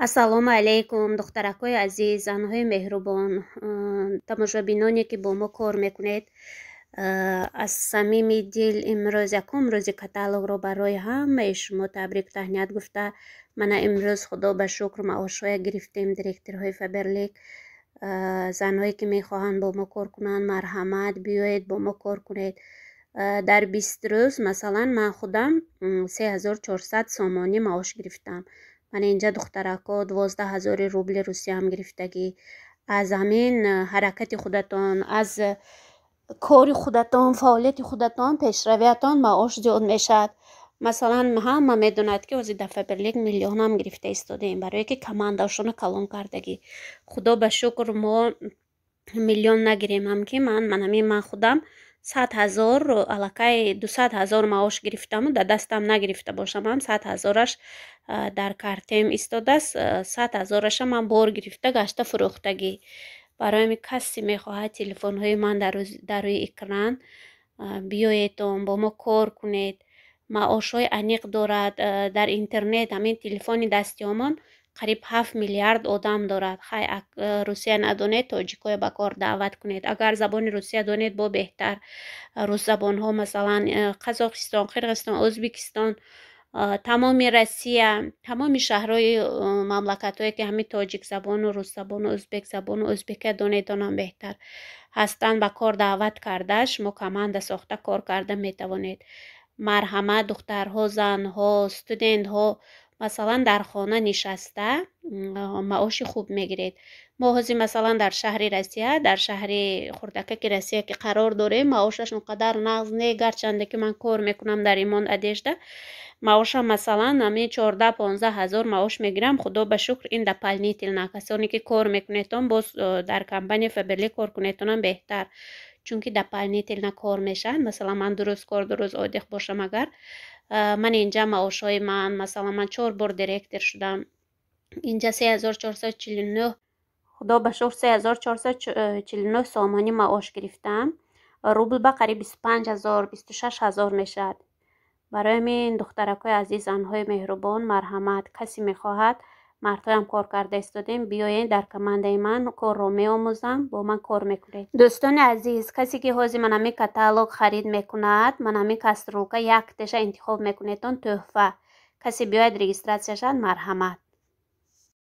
ассалому алайкум духтаракои азиз занҳои меҳрубон э, тамошобиноне ки бо мо кор мекунед э, аз самими дил имрӯз якум рӯзи каталогро барои ҳамаи шумо табрик таҳният гуфта мана имрӯз худо ба шукр маошҳоя гирифтем директорҳои фаберлик э, занҳое ки мехоҳанд бо мо кор кунанд марҳамат биёед бо мо кор кунед дар бист рӯз масалан ман худам 3400 сомонӣ маош гирифтам ман инҷа духтаракҳо 12000 рубли русиям гирифтагӣ аз ҳамин э, ҳаракати худатон аз э, кори худатон фаъолияти худатон пешравиатон маош зиёд мешавад масалан ҳама медонад ки ози дафъа берлик миллионам гирифта истодем барое ки командашона калон кардагӣ худо ба шукр мо миллион нагирем ҳамки ман манами ман худам сад ҳазор аллакай дусад ҳазор маош гирифтаму дар дастам нагирифта бошамам сад ҳазораш дар картем истодааст сад ҳазорашам ман бор гирифта гашта фурӯхтагӣ бароми касе мехоҳад телефонҳои ман дар рӯи экран биёедон бо мо кор кунед маошҳои аниқ дорад дар интернет ҳамин телефони дасти омон қариб ҳаф миллиард одам дорад хай э, русия надонед тоҷикоя ба кор даъват кунед агар забони русия донед бо беҳтар э, русзабонҳо масалан қазоқистон э, қирғизистон ӯзбекистон тамоми россия тамоми шаҳрҳои мамлакатҳое ки ҳами тоҷикзабону русзабону ӯзбекзабону ӯзбека донедонам беҳтар ҳастанд ба кор даъват карда шумо команда сохта кор карда метавонед марҳама духтарҳо занҳо студентҳо масалан дар хона нишаста маоши хуб мегиред мо ҳозир масалан дар шаҳри россия дар шаҳри хурдакаки россия ки қарор дорем маошаш онқадар нағз не гарчанде ки ман кор мекунам дар имон адешта маошам масалан ҳамин чорда понза ҳазор маош мегирам худо ба шукр ин дополнительна касоне ки кор мекунетон боз дар компания фаберли кор кунетонам беҳтар чунки дополнительна кор мешаванд масалан ман дуруст кор дуруст одех бошам агар Э, ман инҷа маошҳои ман масалан ман чор бор директор шудам инҷа сеазорчорсадчилнӯ худо ба шур сеазорчорсадчилнӯ сомонӣ маош гирифтам рубл ба қариб биступанҷазор бистушаш ҳазор мешавад барои ҳамин духтаракои азиз анҳои меҳрубон марҳамат касе мехоҳад мардҳоям кор карда истодем биёед дар командаи ман корро меомӯзам бо ман кор мекунед дӯстони азиз касе ки ҳозир ман ҳамин каталог харид мекунад ман ҳамин каструлка яктеша интихоб мекунедон тӯҳфа касе биёед регистратсия шавад марҳамат